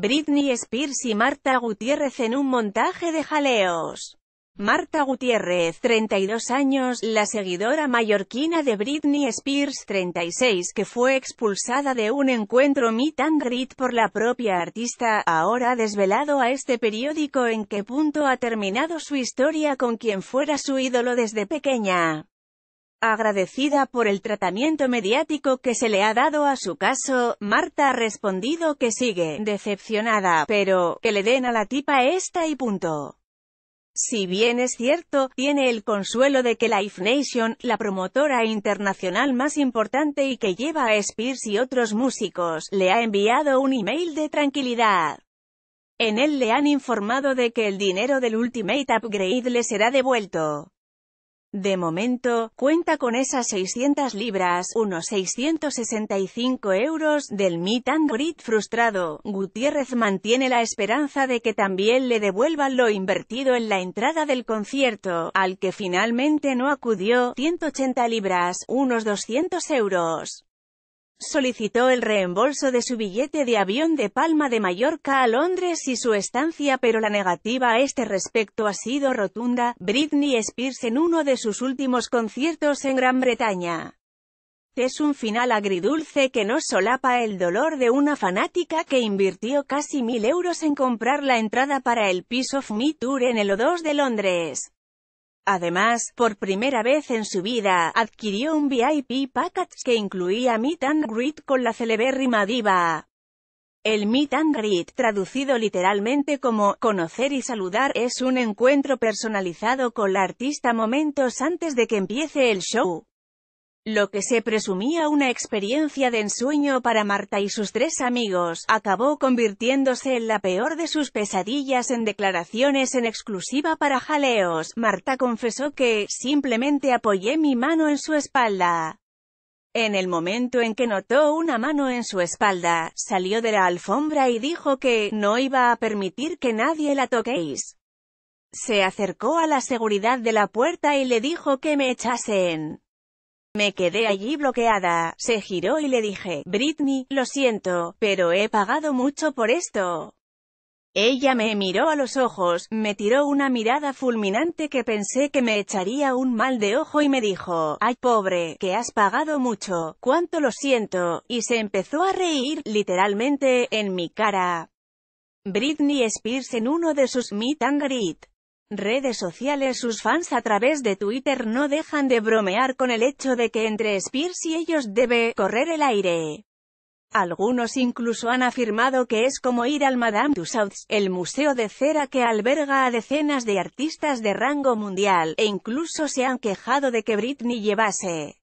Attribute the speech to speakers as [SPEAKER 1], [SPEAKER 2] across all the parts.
[SPEAKER 1] Britney Spears y Marta Gutiérrez en un montaje de jaleos. Marta Gutiérrez, 32 años, la seguidora mallorquina de Britney Spears, 36, que fue expulsada de un encuentro meet and greet por la propia artista, ahora ha desvelado a este periódico en qué punto ha terminado su historia con quien fuera su ídolo desde pequeña. Agradecida por el tratamiento mediático que se le ha dado a su caso, Marta ha respondido que sigue decepcionada, pero que le den a la tipa esta y punto. Si bien es cierto, tiene el consuelo de que Life Nation, la promotora internacional más importante y que lleva a Spears y otros músicos, le ha enviado un email de tranquilidad. En él le han informado de que el dinero del Ultimate Upgrade le será devuelto. De momento, cuenta con esas 600 libras, unos 665 euros, del Meet and Greet frustrado. Gutiérrez mantiene la esperanza de que también le devuelvan lo invertido en la entrada del concierto, al que finalmente no acudió, 180 libras, unos 200 euros solicitó el reembolso de su billete de avión de Palma de Mallorca a Londres y su estancia pero la negativa a este respecto ha sido rotunda, Britney Spears en uno de sus últimos conciertos en Gran Bretaña. Es un final agridulce que no solapa el dolor de una fanática que invirtió casi mil euros en comprar la entrada para el Piece of Me Tour en el O2 de Londres. Además, por primera vez en su vida, adquirió un VIP package que incluía meet and greet con la celebérrima diva. El meet and greet, traducido literalmente como conocer y saludar, es un encuentro personalizado con la artista momentos antes de que empiece el show. Lo que se presumía una experiencia de ensueño para Marta y sus tres amigos, acabó convirtiéndose en la peor de sus pesadillas en declaraciones en exclusiva para Jaleos. Marta confesó que, simplemente apoyé mi mano en su espalda. En el momento en que notó una mano en su espalda, salió de la alfombra y dijo que, no iba a permitir que nadie la toquéis. Se acercó a la seguridad de la puerta y le dijo que me echasen. Me quedé allí bloqueada, se giró y le dije, Britney, lo siento, pero he pagado mucho por esto. Ella me miró a los ojos, me tiró una mirada fulminante que pensé que me echaría un mal de ojo y me dijo, ay pobre, que has pagado mucho, cuánto lo siento, y se empezó a reír, literalmente, en mi cara. Britney Spears en uno de sus Meet and Greet redes sociales sus fans a través de Twitter no dejan de bromear con el hecho de que entre Spears y ellos debe correr el aire. Algunos incluso han afirmado que es como ir al Madame Tussauds, el museo de cera que alberga a decenas de artistas de rango mundial, e incluso se han quejado de que Britney llevase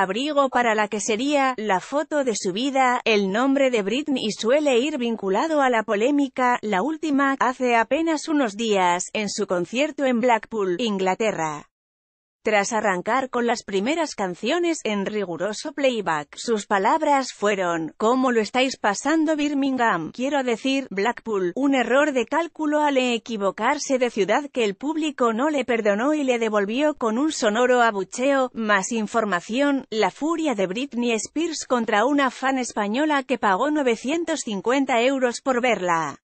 [SPEAKER 1] abrigo para la que sería la foto de su vida. El nombre de Britney suele ir vinculado a la polémica, la última, hace apenas unos días, en su concierto en Blackpool, Inglaterra. Tras arrancar con las primeras canciones en riguroso playback, sus palabras fueron, ¿Cómo lo estáis pasando Birmingham? Quiero decir, Blackpool, un error de cálculo al equivocarse de ciudad que el público no le perdonó y le devolvió con un sonoro abucheo. Más información, la furia de Britney Spears contra una fan española que pagó 950 euros por verla.